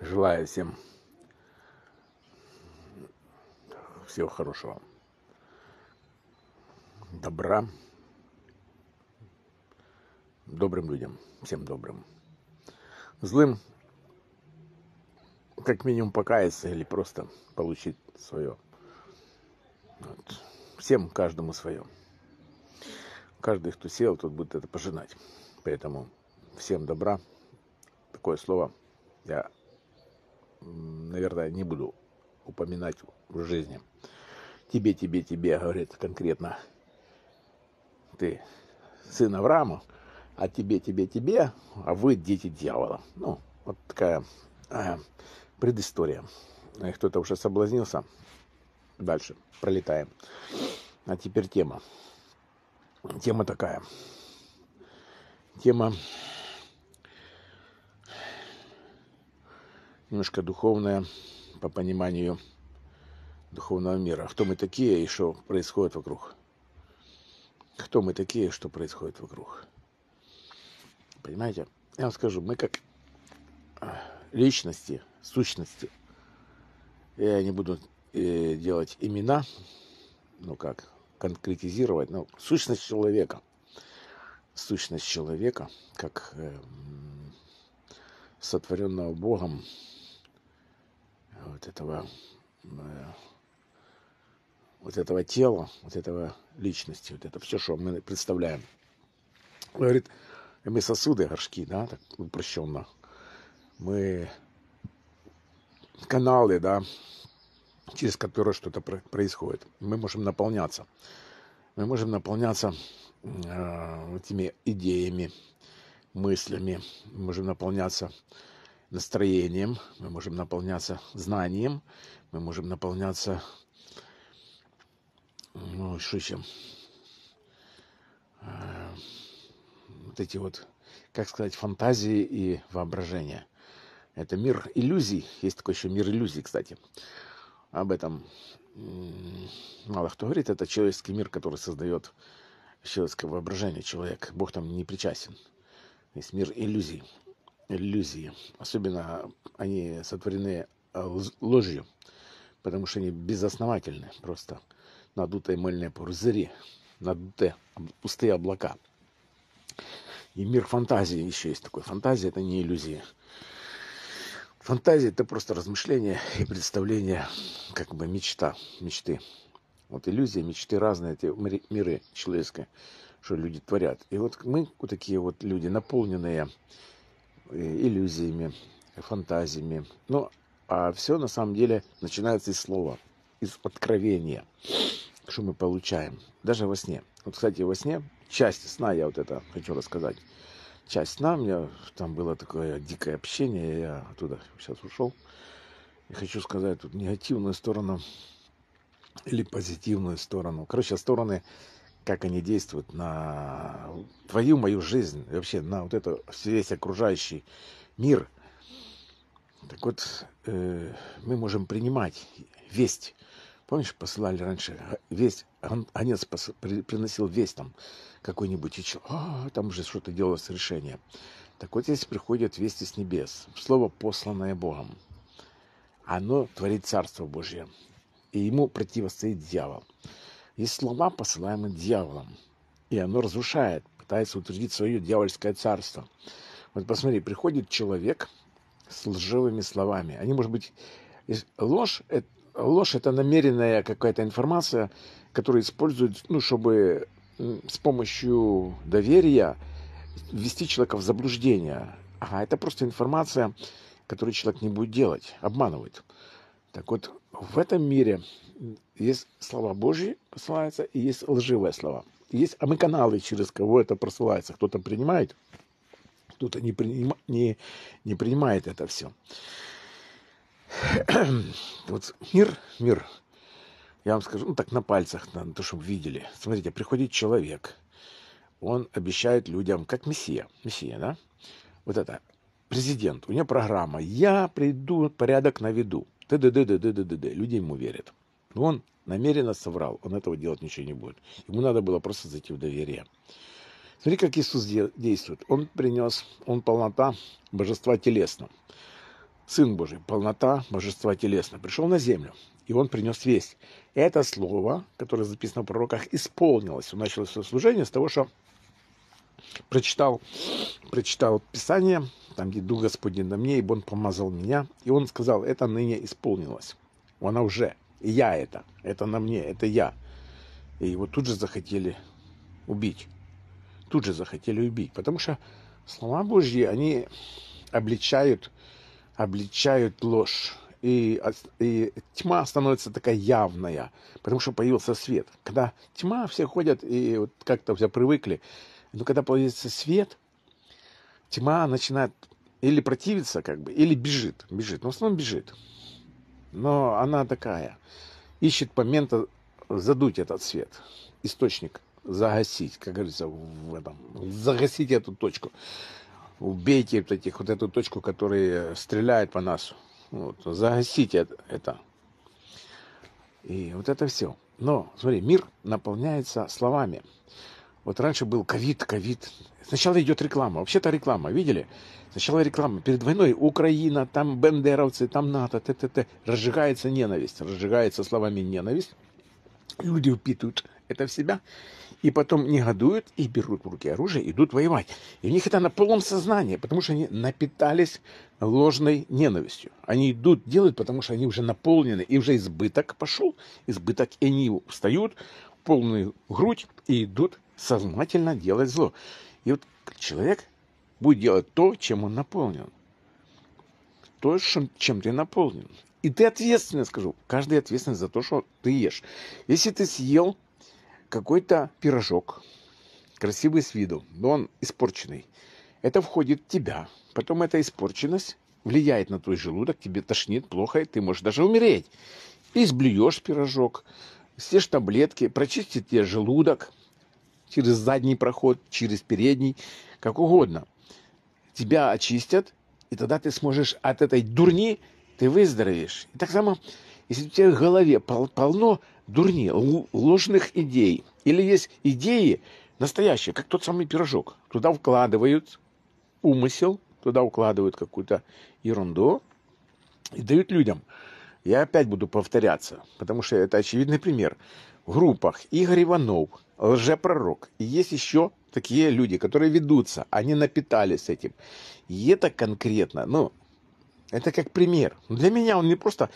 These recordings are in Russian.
Желаю всем всего хорошего, добра, добрым людям, всем добрым. Злым как минимум покаяться или просто получить свое. Вот. Всем, каждому свое. Каждый, кто сел, тот будет это пожинать. Поэтому всем добра. Такое слово я, наверное, не буду упоминать в жизни. Тебе, тебе, тебе, говорит конкретно, ты сын Авраама, а тебе, тебе, тебе, а вы дети дьявола. Ну, вот такая э, предыстория. Э, кто-то уже соблазнился. Дальше пролетаем. А теперь тема. Тема такая. Тема немножко духовное по пониманию духовного мира. Кто мы такие и что происходит вокруг? Кто мы такие и что происходит вокруг? Понимаете? Я вам скажу, мы как а, личности, сущности. Я не буду э, делать имена, ну как, конкретизировать, но сущность человека. Сущность человека, как эм, сотворенного Богом, вот этого, э, вот этого тела, вот этого личности, вот это все, что мы представляем. говорит, мы сосуды, горшки, да, так упрощенно. Мы каналы, да, через которые что-то происходит. Мы можем наполняться. Мы можем наполняться э, этими идеями, мыслями. Мы можем наполняться настроением, мы можем наполняться знанием, мы можем наполняться, ну, что еще, э, вот эти вот, как сказать, фантазии и воображение. Это мир иллюзий. Есть такой еще мир иллюзий, кстати. Об этом мало кто говорит. Это человеческий мир, который создает человеческое воображение, человек. Бог там не причастен. Есть мир иллюзий иллюзии. Особенно они сотворены э, ложью, потому что они безосновательны просто. Надутые мыльные пузыри, надутые пустые облака. И мир фантазии еще есть такой. Фантазия – это не иллюзия. Фантазия – это просто размышление и представление, как бы мечта, мечты. Вот иллюзии, мечты разные, эти миры человеческие, что люди творят. И вот мы, вот такие вот люди, наполненные иллюзиями, фантазиями. Ну, а все на самом деле начинается из слова, из откровения, что мы получаем, даже во сне. Вот, кстати, во сне, часть сна, я вот это хочу рассказать, часть сна, у меня там было такое дикое общение, я оттуда сейчас ушел. И хочу сказать тут негативную сторону или позитивную сторону. Короче, стороны как они действуют на твою, мою жизнь, вообще на вот это весь окружающий мир. Так вот, э, мы можем принимать весть. Помнишь, посылали раньше а, весть, Анец приносил весть там какой-нибудь, и а, там уже что-то делалось решение. Так вот здесь приходят вести с небес, слово, посланное Богом. Оно творит Царство Божье, и ему противостоит дьявол. Есть слова, посылаемые дьяволом, и оно разрушает, пытается утвердить свое дьявольское царство. Вот посмотри, приходит человек с лживыми словами. Они, может быть, ложь, ложь это намеренная какая-то информация, которую используют, ну, чтобы с помощью доверия ввести человека в заблуждение. Ага, это просто информация, которую человек не будет делать, обманывает. Так вот, в этом мире есть слова Божьи посылаются, и есть лживые слова. Есть а мы каналы, через кого это просылается. Кто-то принимает, кто-то не, принима, не, не принимает это все. вот мир, мир, я вам скажу, ну так на пальцах, на, то, чтобы видели. Смотрите, приходит человек, он обещает людям, как мессия, мессия, да? Вот это, президент, у него программа, я приду, порядок наведу. д, Люди ему верят. Но он намеренно соврал, он этого делать ничего не будет. Ему надо было просто зайти в доверие. Смотри, как Иисус действует. Он принес, он полнота божества телесного. Сын Божий, полнота божества телесно, пришел на землю, и он принес весть. Это слово, которое записано в пророках, исполнилось. Он начал свое служение с того, что прочитал, прочитал Писание, там, где Дух Господень на мне, ибо Он помазал меня, и Он сказал, это ныне исполнилось. Она уже я это. Это на мне, это я. И его тут же захотели убить. Тут же захотели убить. Потому что слова Божьи, они обличают, обличают ложь. И, и тьма становится такая явная, потому что появился свет. Когда тьма, все ходят и вот как-то все привыкли. Но когда появится свет, тьма начинает или противиться, как бы, или бежит. Бежит. Но в основном бежит но она такая. Ищет момента задуть этот свет, источник, загасить, как говорится, в этом, загасить эту точку. Убейте вот, этих, вот эту точку, которая стреляет по нас. Вот, загасите это. И вот это все. Но, смотри, мир наполняется словами. Вот раньше был ковид, ковид. Сначала идет реклама. Вообще-то реклама, видели? Сначала реклама. Перед войной Украина, там бендеровцы, там НАТО, т, т, т. Разжигается ненависть, разжигается словами ненависть. Люди впитывают это в себя. И потом негодуют и берут в руки оружие, идут воевать. И у них это на полном сознании, потому что они напитались ложной ненавистью. Они идут, делают, потому что они уже наполнены, и уже избыток пошел, избыток, и они встают, полную грудь и идут сознательно делать зло. И вот человек будет делать то, чем он наполнен. То, чем ты наполнен. И ты ответственный, скажу. Каждый ответственный за то, что ты ешь. Если ты съел какой-то пирожок, красивый с виду, но он испорченный, это входит в тебя. Потом эта испорченность влияет на твой желудок, тебе тошнит плохо, и ты можешь даже умереть. Ты изблюешь пирожок, съешь таблетки, прочистит тебе желудок – через задний проход, через передний, как угодно. Тебя очистят, и тогда ты сможешь от этой дурни, ты выздоровеешь. И так само, если у тебя в голове пол полно дурни, ложных идей, или есть идеи настоящие, как тот самый пирожок, туда вкладывают умысел, туда укладывают какую-то ерунду и дают людям. Я опять буду повторяться, потому что это очевидный пример группах Игорь Иванов, лжепророк. И есть еще такие люди, которые ведутся, они напитались этим. И это конкретно, ну, это как пример. Ну, для меня он не просто,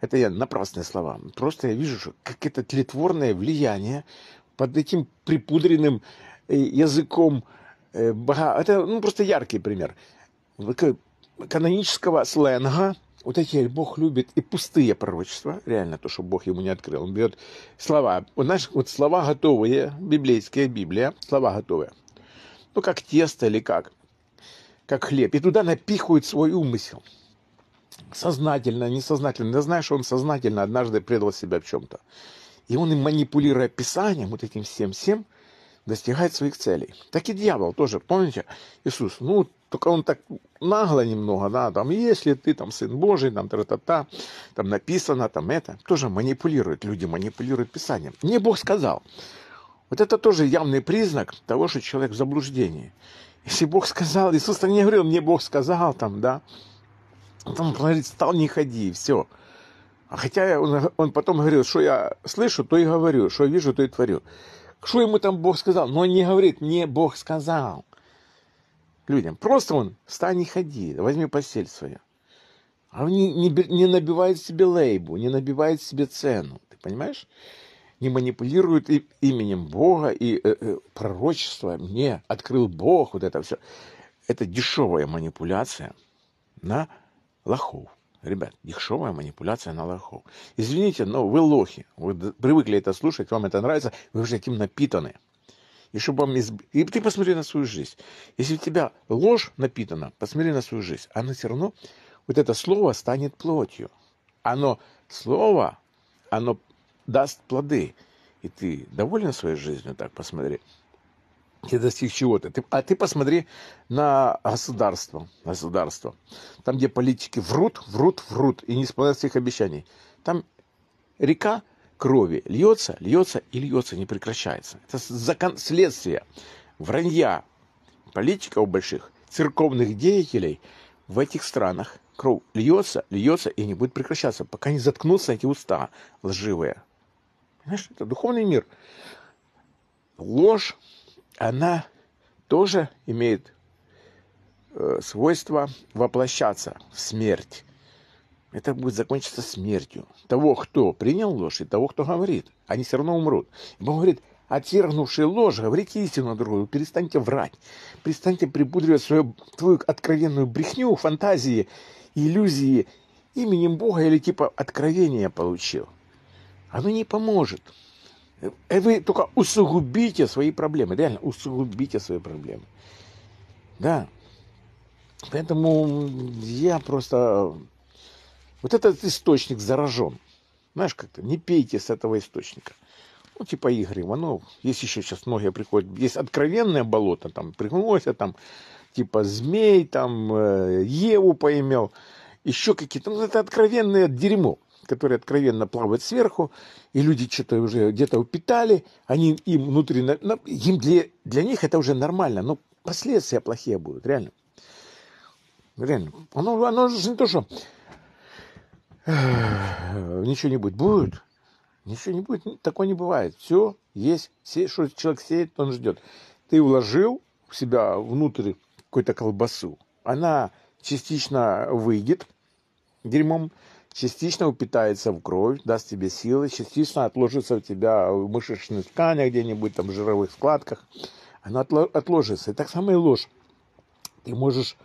это я напрасные слова, просто я вижу, что как это тлетворное влияние под этим припудренным э, языком, э, это ну, просто яркий пример канонического сленга, вот эти Бог любит и пустые пророчества, реально то, что Бог ему не открыл. Он берет слова, у нас вот слова готовые, библейская Библия, слова готовые. Ну, как тесто или как, как хлеб. И туда напихивают свой умысел. Сознательно, несознательно. Я знаю, что он сознательно однажды предал себя в чем-то. И он им манипулируя Писанием, вот этим всем-всем, достигает своих целей. Так и дьявол тоже, помните, Иисус, ну, только он так нагло немного, да, там, если ты там сын Божий, там, та та та там написано, там это, тоже манипулирует, люди манипулируют Писанием. Не Бог сказал. Вот это тоже явный признак того, что человек в заблуждении. Если Бог сказал, Иисус не говорил, мне Бог сказал, там, да, там, говорит, стал, не ходи, все. А хотя он, он потом говорил, что я слышу, то и говорю, что я вижу, то и творю. Что ему там Бог сказал? Но он не говорит, мне Бог сказал. Людям. Просто он, встань и ходи, возьми постель свою. А он не, не, не набивает себе лейбу, не набивает себе цену. Ты понимаешь? Не манипулирует и, именем Бога и э, э, пророчество. Мне открыл Бог, вот это все. Это дешевая манипуляция на лохов. Ребят, дешевая манипуляция на лохов. Извините, но вы лохи. Вы привыкли это слушать, вам это нравится, вы уже таким напитаны. И чтобы вам изб... И ты посмотри на свою жизнь. Если у тебя ложь напитана, посмотри на свою жизнь. Она все равно, вот это слово станет плотью. Оно, слово, оно даст плоды. И ты доволен своей жизнью, так посмотри и достиг чего-то. Ты, а ты посмотри на государство, государство. Там, где политики врут, врут, врут и не исполняют своих обещаний. Там река крови льется, льется и льется, не прекращается. Это закон, следствие вранья политиков больших, церковных деятелей в этих странах. Кровь льется, льется и не будет прекращаться, пока не заткнутся эти уста лживые. Понимаешь, это духовный мир. Ложь она тоже имеет э, свойство воплощаться в смерть. Это будет закончиться смертью того, кто принял ложь, и того, кто говорит. Они все равно умрут. И Бог говорит, отвергнувшие ложь, говорите истину другую, перестаньте врать, перестаньте припудривать свою, твою откровенную брехню, фантазии, иллюзии именем Бога или типа откровения получил. Оно не поможет. Э, вы только усугубите свои проблемы. Реально, усугубите свои проблемы. Да. Поэтому я просто... Вот этот источник заражен. Знаешь, как-то не пейте с этого источника. Ну, типа Игорь Иванов. Есть еще сейчас многие приходят. Есть откровенное болото. Там пригнулся там типа змей, там э, Еву поимел. Еще какие-то. Ну, это откровенное дерьмо которые откровенно плавают сверху, и люди что-то уже где-то упитали, они им внутри, им для, для них это уже нормально, но последствия плохие будут, реально. Реально. Оно, оно же не то, что ничего не будет. Будет. Ничего не будет. такое не бывает. Все есть. Все, что человек сеет, он ждет. Ты вложил в себя внутрь какую-то колбасу. Она частично выйдет дерьмом, частично упитается в кровь, даст тебе силы, частично отложится у тебя в мышечных тканях где-нибудь, там, в жировых складках. Оно отложится. И так самое и ложь. Ты можешь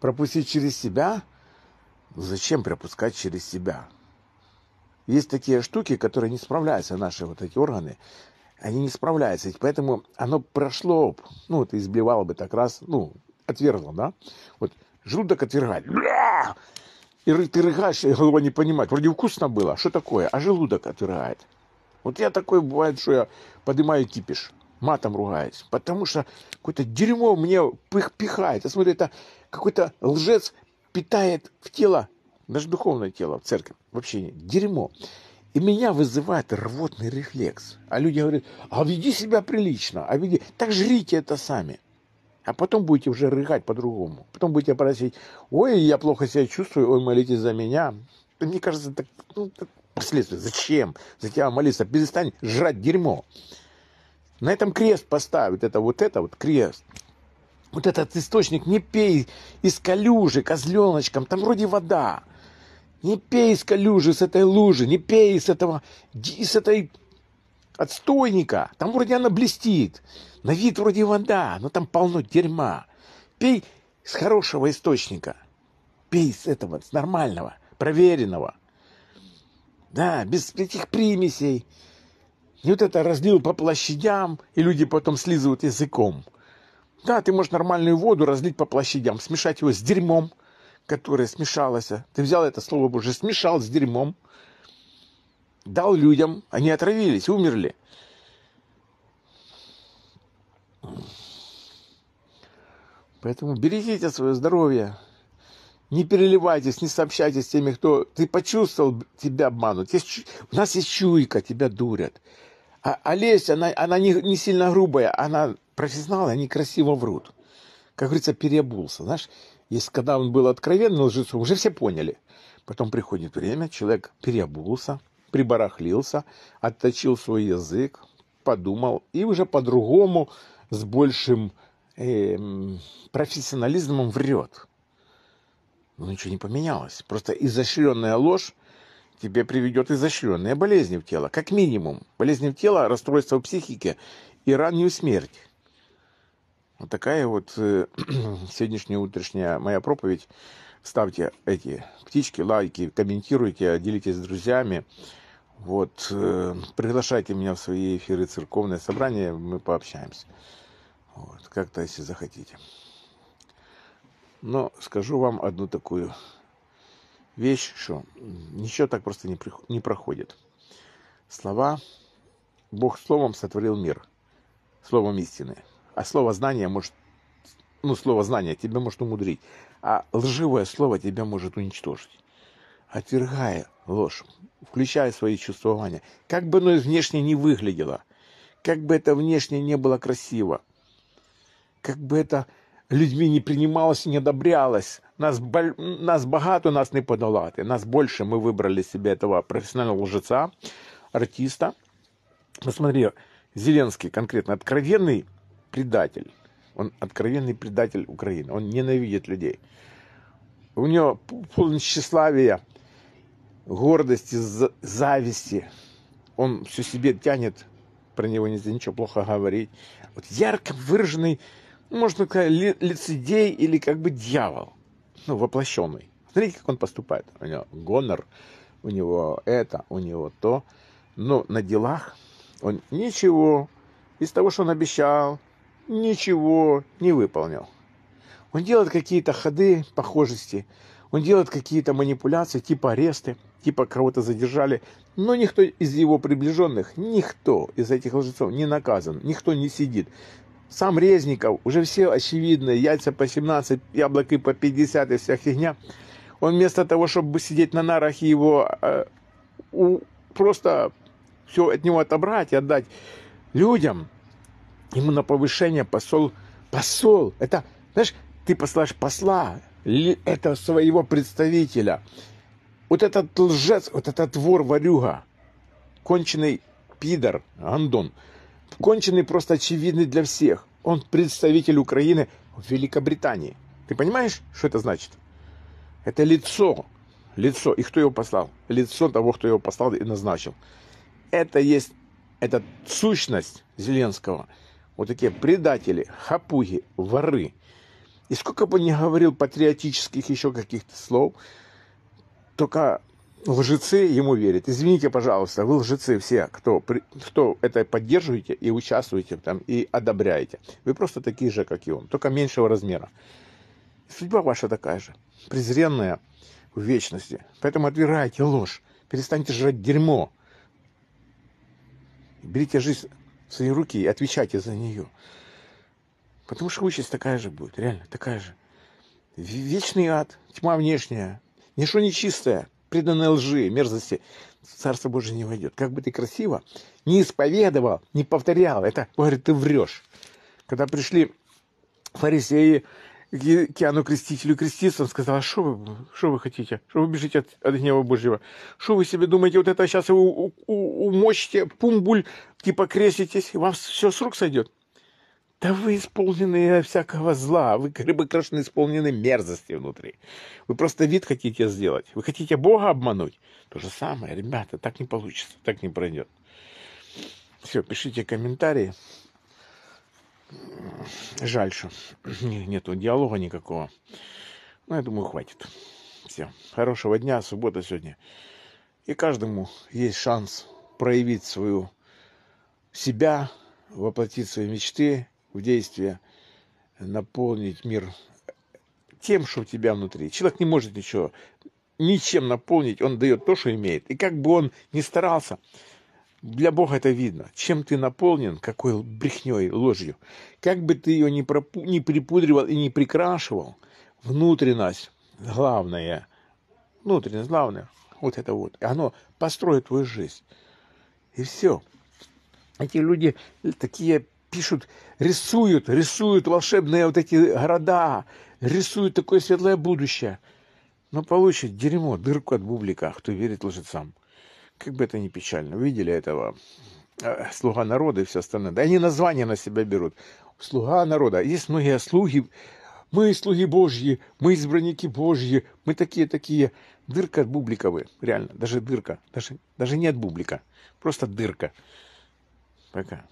пропустить через себя. зачем пропускать через себя? Есть такие штуки, которые не справляются, наши вот эти органы. Они не справляются. И поэтому оно прошло, ну, ты избивал бы так раз, ну, отвергло, да? Вот желудок отвергает. И ты рыгаешь, и голова не понимает. Вроде вкусно было, что такое? А желудок отрыгает. Вот я такой бывает, что я поднимаю кипиш, матом ругаюсь, потому что какое-то дерьмо мне пых пихает. Я смотрю, это какой-то лжец питает в тело, даже духовное тело в церкви, вообще нет, дерьмо. И меня вызывает рвотный рефлекс. А люди говорят, а веди себя прилично, а веди... Так жрите это сами. А потом будете уже рыгать по-другому. Потом будете просить, ой, я плохо себя чувствую, ой, молитесь за меня. Мне кажется, так, ну, так последствия. Зачем? За тебя молиться. Перестань жрать дерьмо. На этом крест поставят. Это вот это вот крест. Вот этот источник не пей из колюжи, козленочком. А Там вроде вода. Не пей из колюжи с этой лужи. Не пей из этого, из этой отстойника. Там вроде она блестит. На вид вроде вода, но там полно дерьма. Пей с хорошего источника. Пей с этого, с нормального, проверенного. Да, без этих примесей. И вот это разлил по площадям, и люди потом слизывают языком. Да, ты можешь нормальную воду разлить по площадям, смешать его с дерьмом, которое смешалось. Ты взял это слово Божье, смешал с дерьмом, дал людям, они отравились, умерли. Поэтому берегите свое здоровье. Не переливайтесь, не сообщайтесь с теми, кто... Ты почувствовал, тебя обманут. Есть, у нас есть чуйка, тебя дурят. А, а она, она не, не сильно грубая, она профессионал, они красиво врут. Как говорится, переобулся. Знаешь, если когда он был откровенным лжецом, уже все поняли. Потом приходит время, человек переобулся, прибарахлился, отточил свой язык, подумал и уже по-другому, с большим э, профессионализмом врет. Ну, ничего не поменялось. Просто изощренная ложь тебе приведет изощренные болезни в тело. Как минимум. Болезни в тело, расстройство психики и раннюю смерть. Вот такая вот э, сегодняшняя утренняя моя проповедь. Ставьте эти птички, лайки, комментируйте, делитесь с друзьями. Вот, э, приглашайте меня в свои эфиры церковное собрание, мы пообщаемся. Вот, как-то, если захотите. Но скажу вам одну такую вещь, что ничего так просто не, приход, не проходит. Слова Бог словом сотворил мир, словом истины. А слово знания может, ну, слово знания тебя может умудрить, а лживое слово тебя может уничтожить. Отвергая ложь, включая свои чувствования, как бы оно внешне не выглядело, как бы это внешне не было красиво – как бы это людьми не принималось не одобрялось. Нас, нас богато нас не подолати. Нас больше мы выбрали себе этого профессионального лжеца, артиста. Посмотри, ну, Зеленский конкретно откровенный предатель. Он откровенный предатель Украины. Он ненавидит людей. У него полное тщеславие, гордости, зависти. Он все себе тянет, про него нельзя ничего плохо говорить. Вот ярко выраженный может, только ли, лицедей или как бы дьявол, ну, воплощенный. Смотрите, как он поступает. У него гонор, у него это, у него то. Но на делах он ничего из того, что он обещал, ничего не выполнил. Он делает какие-то ходы похожести, он делает какие-то манипуляции, типа аресты, типа кого-то задержали, но никто из его приближенных, никто из этих лжецов не наказан, никто не сидит сам Резников, уже все очевидно, яйца по 17, яблоки по 50 и вся фигня. Он вместо того, чтобы сидеть на нарах и его э, у, просто все от него отобрать и отдать людям, ему на повышение посол, посол, это, знаешь, ты послаешь посла, это своего представителя. Вот этот лжец, вот этот вор-ворюга, конченый пидор, Андон – Конченый просто очевидный для всех. Он представитель Украины в Великобритании. Ты понимаешь, что это значит? Это лицо. Лицо. И кто его послал? Лицо того, кто его послал и назначил. Это есть, это сущность Зеленского. Вот такие предатели, хапуги, воры. И сколько бы ни говорил патриотических еще каких-то слов, только лжецы ему верят. Извините, пожалуйста, вы лжецы все, кто, кто это поддерживаете и участвуете там, и одобряете. Вы просто такие же, как и он, только меньшего размера. Судьба ваша такая же, презренная в вечности. Поэтому отвергайте ложь, перестаньте жрать дерьмо. Берите жизнь в свои руки и отвечайте за нее. Потому что участь такая же будет, реально такая же. Вечный ад, тьма внешняя, ничего нечистое, преданная лжи, мерзости, Царство Божие не войдет. Как бы ты красиво не исповедовал, не повторял, это, говорит, ты врешь. Когда пришли фарисеи к Иоанну Крестителю креститься, он сказал, а что вы, что вы хотите? Что вы бежите от, от гнева Божьего? Что вы себе думаете, вот это сейчас вы умочите, пумбуль, типа креститесь, и вам все с рук сойдет? Да вы исполнены всякого зла, вы рыбокрашены исполнены мерзости внутри. Вы просто вид хотите сделать, вы хотите Бога обмануть. То же самое, ребята, так не получится, так не пройдет. Все, пишите комментарии. Жаль, что нету диалога никакого. Но ну, я думаю, хватит. Все. Хорошего дня, суббота сегодня. И каждому есть шанс проявить свою себя, воплотить свои мечты в действие наполнить мир тем, что у тебя внутри. Человек не может ничего, ничем наполнить, он дает то, что имеет. И как бы он ни старался, для Бога это видно. Чем ты наполнен, какой брехней, ложью. Как бы ты ее не, пропу- не припудривал и не прикрашивал, внутренность главное, внутренность главное, вот это вот, И оно построит твою жизнь. И все. Эти люди такие пишут, рисуют, рисуют волшебные вот эти города, рисуют такое светлое будущее. Но получит дерьмо, дырку от бублика, кто верит лжецам. Как бы это ни печально. Видели этого э, слуга народа и все остальное. Да они название на себя берут. Слуга народа. Есть многие слуги. Мы слуги Божьи, мы избранники Божьи, мы такие-такие. Дырка от бублика вы, реально, даже дырка, даже, даже не от бублика, просто дырка. Пока.